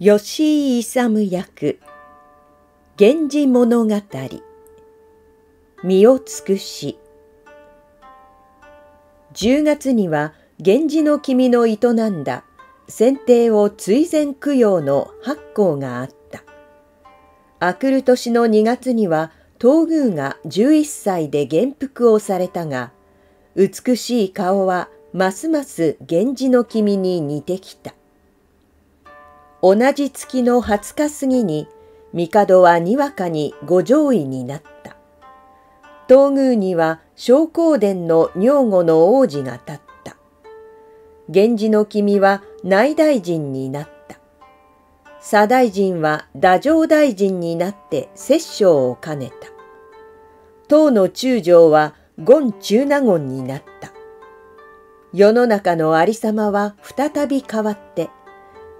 吉井勇役源氏物語身を尽くし10月には源氏の君の営んだ選定を追善供養の八甲があったあくる年の2月には東宮が11歳で元服をされたが美しい顔はますます源氏の君に似てきた。同じ月の20日過ぎに、帝はにわかにご上位になった。東宮には昇降殿の女房の王子が立った。源氏の君は内大臣になった。左大臣は太政大臣になって摂政を兼ねた。唐の中将は権中納言になった。世の中のありさまは再び変わって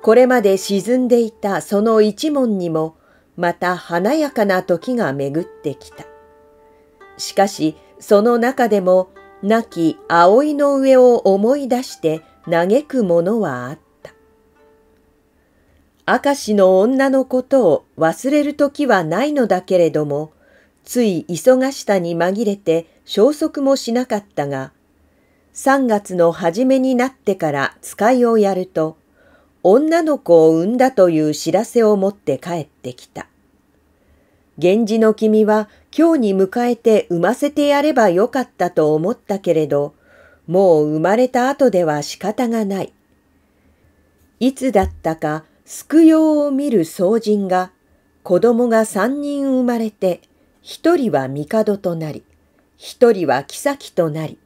これまで沈んでいたその一門にもまた華やかな時が巡ってきたしかしその中でも亡き葵の上を思い出して嘆くものはあった明石の女のことを忘れる時はないのだけれどもつい忙しさに紛れて消息もしなかったが3月の初めになってから使いをやると、女の子を産んだという知らせを持って帰ってきた。源氏の君は今日に迎えて産ませてやればよかったと思ったけれど、もう生まれた後では仕方がない。いつだったか救用を見る僧人が、子供が三人生まれて、一人は帝となり、一人は妃となり、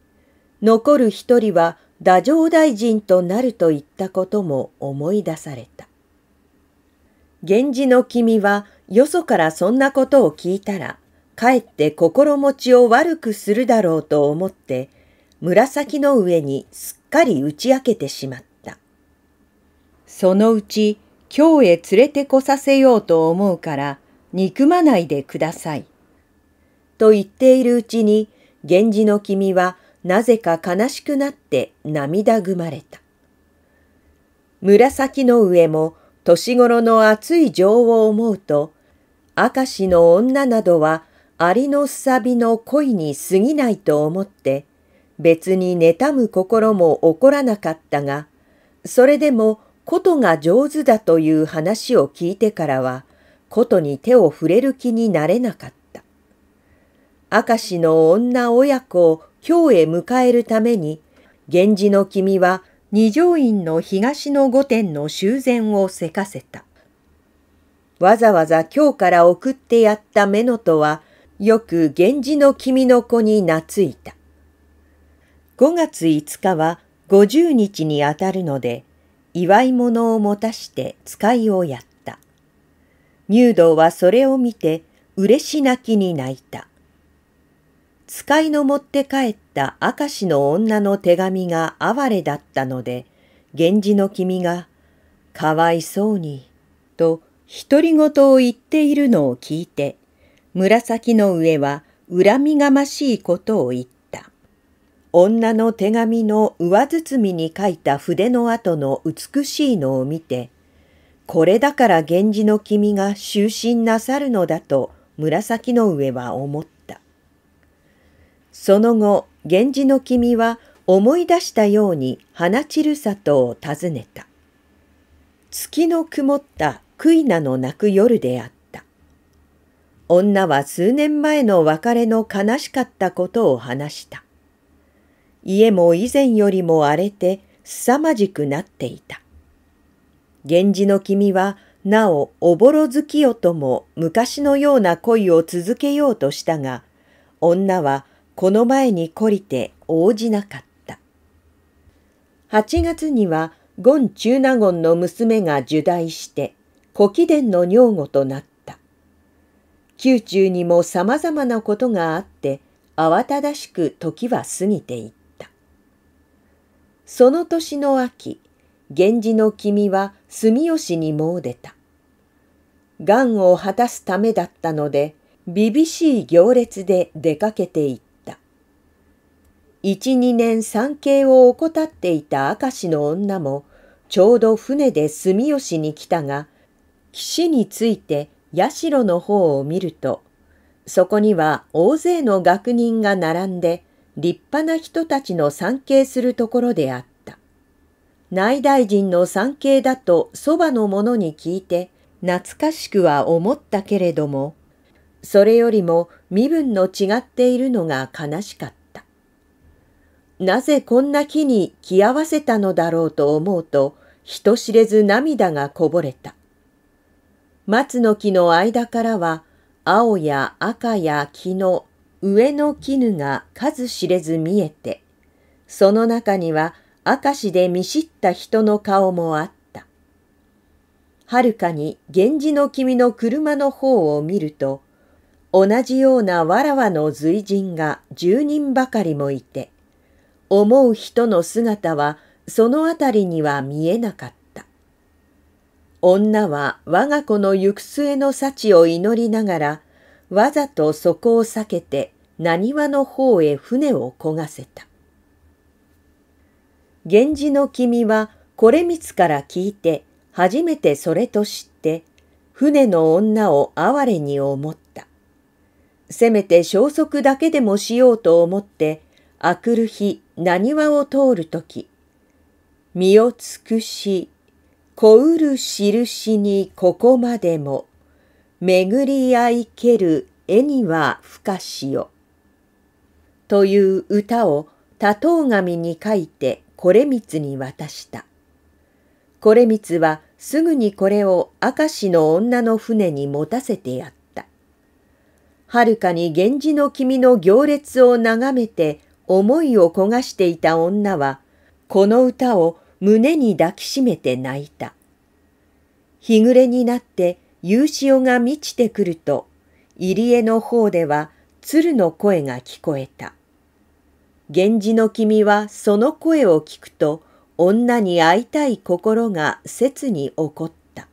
残る一人は太政大臣となると言ったことも思い出された。源氏の君はよそからそんなことを聞いたら、かえって心持ちを悪くするだろうと思って、紫の上にすっかり打ち明けてしまった。そのうち、京へ連れてこさせようと思うから、憎まないでください。と言っているうちに、源氏の君はなぜか悲しくなって涙ぐまれた。紫の上も年頃の熱い情を思うと、明石の女などはありのすさびの恋に過ぎないと思って、別に妬む心も起こらなかったが、それでも琴が上手だという話を聞いてからは、琴に手を触れる気になれなかった。明石の女親子を京へ迎えるために、源氏の君は二条院の東の御殿の修繕をせかせた。わざわざ京から送ってやった目のとは、よく源氏の君の子に懐いた。5月5日は50日にあたるので、祝い物を持たして使いをやった。入道はそれを見て、嬉し泣きに泣いた。使いの持って帰った明石の女の手紙が哀れだったので、源氏の君が、かわいそうに、と独り言を言っているのを聞いて、紫の上は恨みがましいことを言った。女の手紙の上包みに書いた筆の跡の美しいのを見て、これだから源氏の君が就寝なさるのだと紫の上は思った。その後、源氏の君は思い出したように花散る里を訪ねた。月の曇った悔いなの泣く夜であった。女は数年前の別れの悲しかったことを話した。家も以前よりも荒れて凄まじくなっていた。源氏の君はなおおぼろ月夜とも昔のような恋を続けようとしたが、女はこの前に懲りて応じなかった。8月には、ン中納言の娘が受胎して、古貴殿の女房となった。宮中にも様々なことがあって、慌ただしく時は過ぎていった。その年の秋、源氏の君は住吉に詣出た。癌を果たすためだったので、厳しい行列で出かけていった。一二年産経を怠っていた明石の女も、ちょうど船で住吉に来たが、岸について社の方を見ると、そこには大勢の学人が並んで、立派な人たちの参詣するところであった。内大臣の参詣だとそばの者に聞いて、懐かしくは思ったけれども、それよりも身分の違っているのが悲しかった。なぜこんな木に着合わせたのだろうと思うと、人知れず涙がこぼれた。松の木の間からは、青や赤や木の上の絹が数知れず見えて、その中には明石で見知った人の顔もあった。はるかに源氏の君の車の方を見ると、同じようなわらわの随人が十人ばかりもいて、思う人の姿はその辺りには見えなかった。女は我が子の行く末の幸を祈りながら、わざとそこを避けて、何輪の方へ船を焦がせた。源氏の君は、これ光から聞いて、初めてそれと知って、船の女を哀れに思った。せめて消息だけでもしようと思って、あくる日浪話を通るとき、身を尽くし、こうる印にここまでも、巡り合いける絵にはかしよ。という歌を多頭紙に書いてこれみつに渡した。これみつはすぐにこれを明石の女の船に持たせてやった。はるかに源氏の君の行列を眺めて思いを焦がしていた女は、この歌を胸に抱きしめて泣いた。日暮れになって夕潮が満ちてくると、入り江の方では鶴の声が聞こえた。源氏の君はその声を聞くと、女に会いたい心が切に起こった。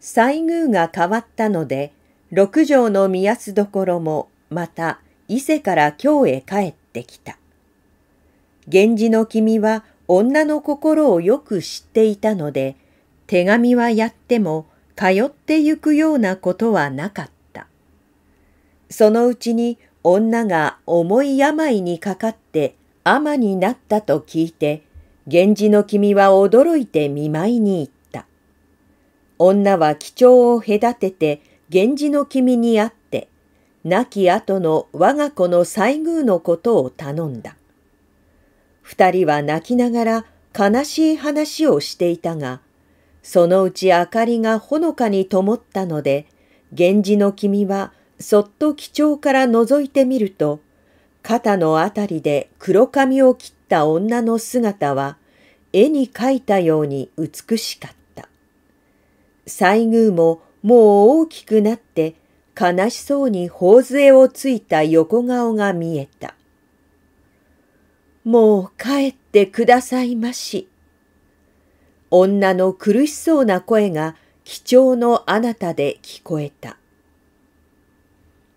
西宮が変わったので、六条の宮津どころもまた伊勢から京へ帰ってきた。源氏の君は女の心をよく知っていたので、手紙はやっても通ってゆくようなことはなかった。そのうちに女が重い病にかかって尼になったと聞いて、源氏の君は驚いて見舞いに行った。女は貴重を隔てて源氏の君に会って、亡き後の我が子の西宮のことを頼んだ。二人は泣きながら悲しい話をしていたが、そのうち明かりがほのかに灯ったので、源氏の君はそっと貴重から覗いてみると、肩のあたりで黒髪を切った女の姿は、絵に描いたように美しかった。西宮ももう大きくなって、悲しそうに頬杖をついた横顔が見えた。もう帰ってくださいまし。女の苦しそうな声が貴重のあなたで聞こえた。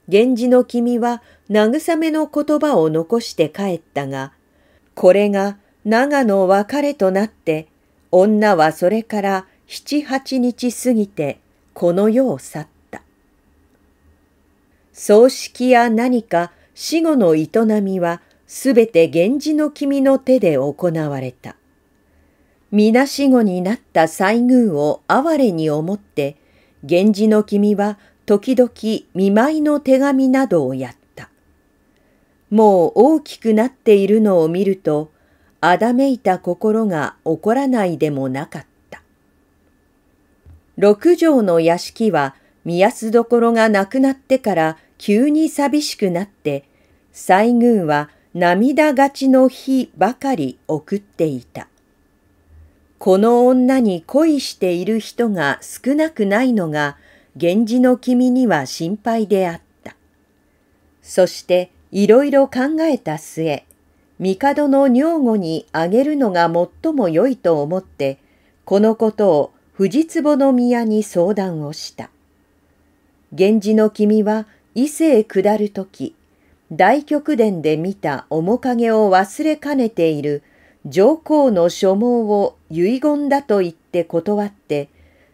源氏の君は慰めの言葉を残して帰ったが、これが長の別れとなって、女はそれから七八日過ぎてこの世を去った。葬式や何か死後の営みはすべて源氏の君の手で行われた。皆死後になった西宮を哀れに思って、源氏の君は時々見舞いの手紙などをやった。もう大きくなっているのを見ると、あだめいた心が怒らないでもなかった。六条の屋敷は、見やすどころがなくなってから急に寂しくなって、西軍は涙がちの日ばかり送っていた。この女に恋している人が少なくないのが、源氏の君には心配であった。そしていろいろ考えた末、帝の女房にあげるのが最も良いと思って、このことを藤壺の宮に相談をした。源氏の君は伊勢へ下る時大極殿で見た面影を忘れかねている上皇の所望を遺言だと言って断って、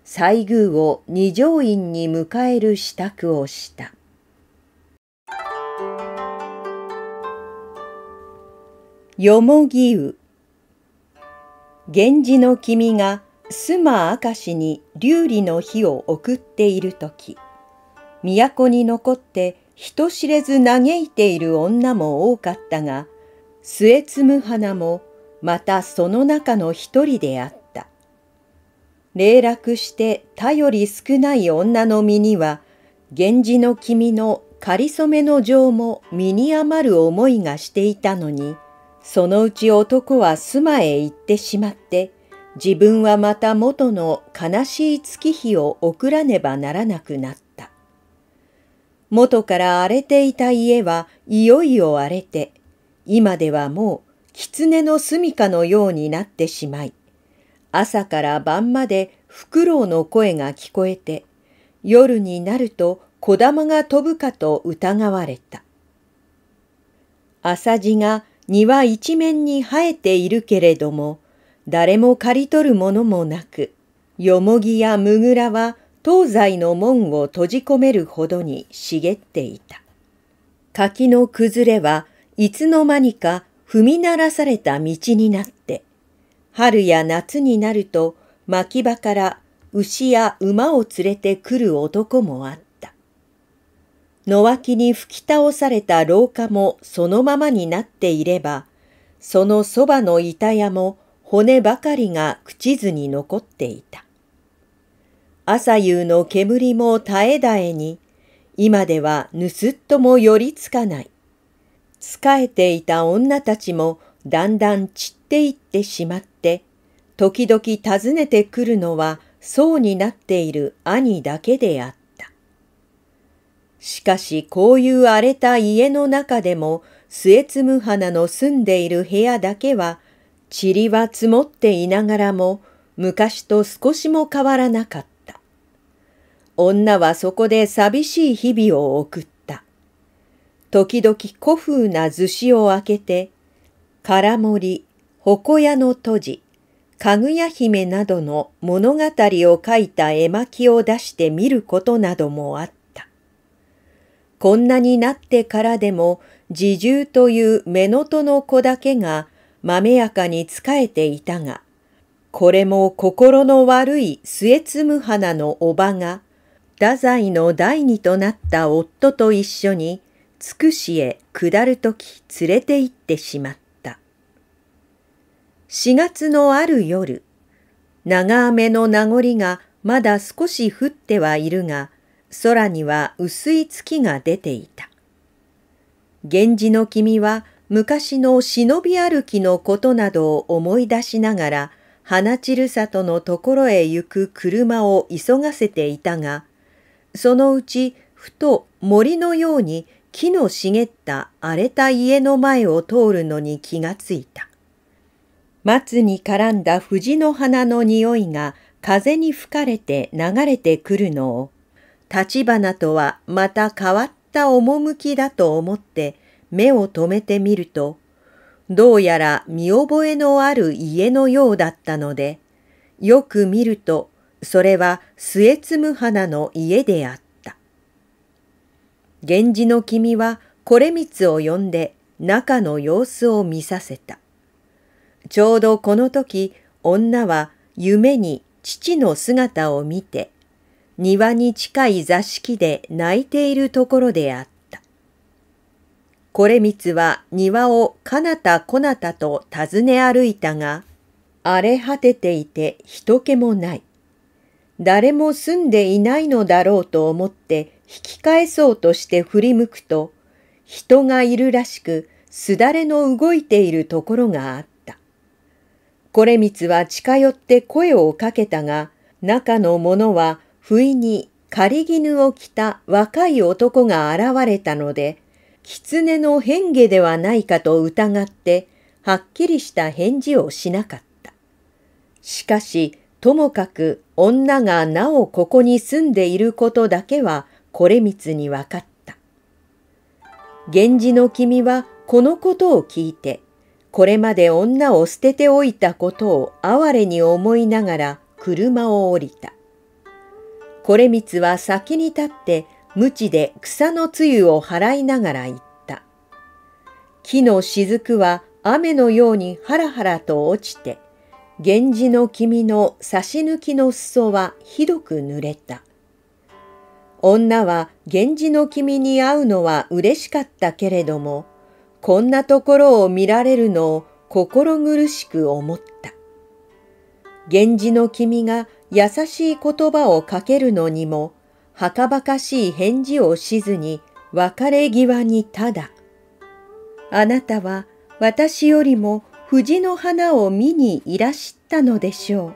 西宮を二条院に迎える支度をした。よもぎう源氏の君が須磨明石に琉璃の火を送っている時。都に残って人知れず嘆いている女も多かったが、末摘む花もまたその中の一人であった。霊落して頼り少ない女の身には、源氏の君の仮初めの情も身に余る思いがしていたのに、そのうち男は妻へ行ってしまって、自分はまた元の悲しい月日を送らねばならなくなった。元から荒れていた家はいよいよ荒れて、今ではもう狐の住処のようになってしまい、朝から晩までフクロウの声が聞こえて、夜になると小玉が飛ぶかと疑われた。朝地が庭一面に生えているけれども、誰も刈り取るものもなく、よもぎやむぐらは東西の門を閉じ込めるほどに茂っていた。柿の崩れはいつの間にか踏み鳴らされた道になって、春や夏になると牧場から牛や馬を連れて来る男もあった。野脇に吹き倒された廊下もそのままになっていれば、そのそばの板屋も骨ばかりが口図に残っていた。朝夕の煙も絶え絶えに、今では盗っとも寄りつかない。仕えていた女たちもだんだん散っていってしまって、時々訪ねてくるのは僧になっている兄だけであった。しかしこういう荒れた家の中でも、末摘む花の住んでいる部屋だけは、塵は積もっていながらも、昔と少しも変わらなかった。女はそこで寂しい日々を送った。時々古風な寿司を開けて、空森、床屋の閉じ、かぐや姫などの物語を書いた絵巻を出して見ることなどもあった。こんなになってからでも、自重という乳母の子だけがまめやかに仕えていたが、これも心の悪い末摘む花のおばが、太宰の第二となった夫と一緒に、つくしへ下るとき連れて行ってしまった。4月のある夜、長雨の名残がまだ少し降ってはいるが、空には薄い月が出ていた。源氏の君は昔の忍び歩きのことなどを思い出しながら、花散る里のところへ行く車を急がせていたが、そのうちふと森のように木の茂った荒れた家の前を通るのに気がついた。松に絡んだ藤の花の匂いが風に吹かれて流れてくるのを、立花とはまた変わった趣だと思って目を留めてみると、どうやら見覚えのある家のようだったので、よく見るとそれは末摘む花の家であった。源氏の君はこれ光を呼んで中の様子を見させた。ちょうどこの時女は夢に父の姿を見て庭に近い座敷で泣いているところであった。これ光は庭をかなたこなたと尋ね歩いたが、荒れ果てていて人気もない。誰も住んでいないのだろうと思って引き返そうとして振り向くと、人がいるらしく、すだれの動いているところがあった。これみつは近寄って声をかけたが、中の者は不意に仮絹を着た若い男が現れたので、狐の変化ではないかと疑って、はっきりした返事をしなかった。しかし、ともかく女がなおここに住んでいることだけはこれみつに分かった。源氏の君はこのことを聞いて、これまで女を捨てておいたことを哀れに思いながら車を降りた。これみつは先に立って、無知で草のつゆを払いながら言った。木の雫は雨のようにハラハラと落ちて、源氏の君の差し抜きの裾はひどく濡れた。女は源氏の君に会うのは嬉しかったけれども、こんなところを見られるのを心苦しく思った。源氏の君が優しい言葉をかけるのにも、はかばかしい返事をしずに、別れ際にただ、あなたは私よりも藤の花を見にいらしたのでしょう。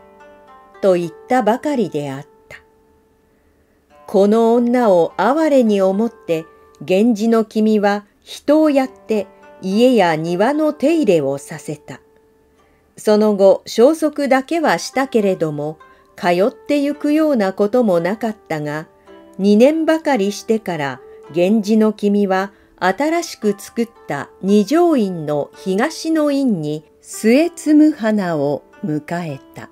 と言ったばかりであった。この女を哀れに思って、源氏の君は人をやって家や庭の手入れをさせた。その後、消息だけはしたけれども、通ってゆくようなこともなかったが、二年ばかりしてから、源氏の君は新しく作った二条院の東の院に末摘む花を迎えた。